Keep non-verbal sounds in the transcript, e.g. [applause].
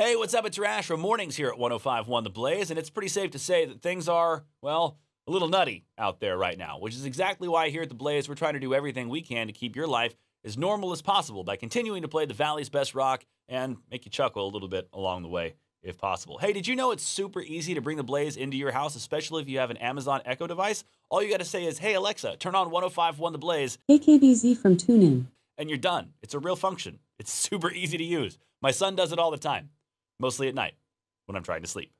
Hey, what's up? It's Rash from Mornings here at 1051 The Blaze, and it's pretty safe to say that things are, well, a little nutty out there right now, which is exactly why here at The Blaze we're trying to do everything we can to keep your life as normal as possible by continuing to play the Valley's best rock and make you chuckle a little bit along the way if possible. Hey, did you know it's super easy to bring the Blaze into your house, especially if you have an Amazon Echo device? All you got to say is, hey, Alexa, turn on 1051 The Blaze. AKBZ from TuneIn. And you're done. It's a real function. It's [laughs] super easy to use. My son does it all the time mostly at night when I'm trying to sleep.